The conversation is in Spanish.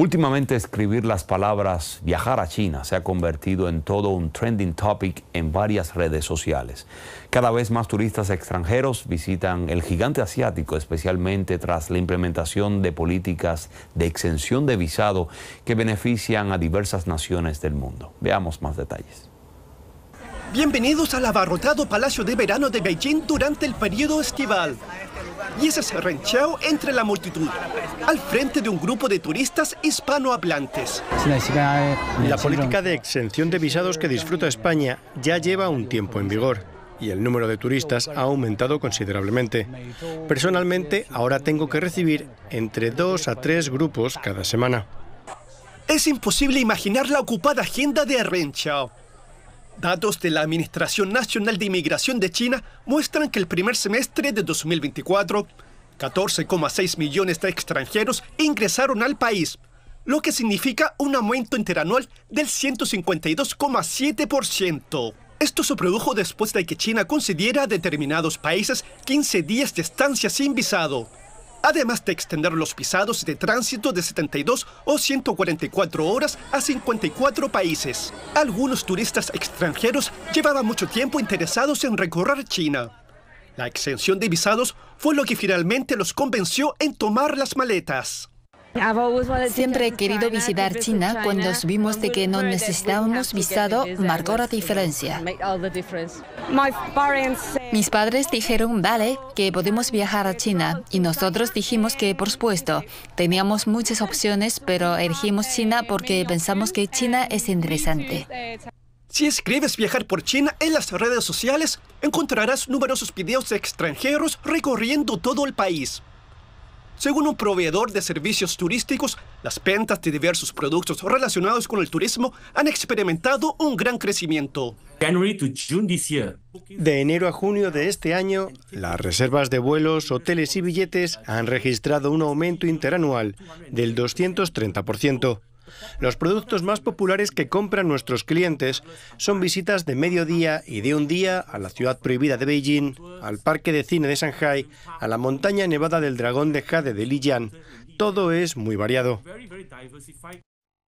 Últimamente escribir las palabras viajar a China se ha convertido en todo un trending topic en varias redes sociales. Cada vez más turistas extranjeros visitan el gigante asiático, especialmente tras la implementación de políticas de exención de visado que benefician a diversas naciones del mundo. Veamos más detalles. Bienvenidos al abarrotado Palacio de Verano de Beijing durante el periodo estival y ese Arrenchao entre la multitud, al frente de un grupo de turistas hispanohablantes. La política de exención de visados que disfruta España ya lleva un tiempo en vigor y el número de turistas ha aumentado considerablemente. Personalmente, ahora tengo que recibir entre dos a tres grupos cada semana. Es imposible imaginar la ocupada agenda de Renchao. Datos de la Administración Nacional de Inmigración de China muestran que el primer semestre de 2024, 14,6 millones de extranjeros ingresaron al país, lo que significa un aumento interanual del 152,7%. Esto se produjo después de que China concediera a determinados países 15 días de estancia sin visado, además de extender los visados de tránsito de 72 o 144 horas a 54 países. Algunos turistas extranjeros llevaban mucho tiempo interesados en recorrer China. La exención de visados fue lo que finalmente los convenció en tomar las maletas. Siempre he querido visitar China. Cuando subimos de que no necesitábamos visado, marcó la diferencia. Mis padres dijeron, vale, que podemos viajar a China. Y nosotros dijimos que, por supuesto, teníamos muchas opciones, pero elegimos China porque pensamos que China es interesante. Si escribes viajar por China en las redes sociales, encontrarás numerosos videos extranjeros recorriendo todo el país. Según un proveedor de servicios turísticos, las ventas de diversos productos relacionados con el turismo han experimentado un gran crecimiento. De enero a junio de este año, las reservas de vuelos, hoteles y billetes han registrado un aumento interanual del 230%. Los productos más populares que compran nuestros clientes son visitas de mediodía y de un día a la ciudad prohibida de Beijing, al Parque de Cine de Shanghai, a la montaña nevada del Dragón de Jade de Lijian. Todo es muy variado.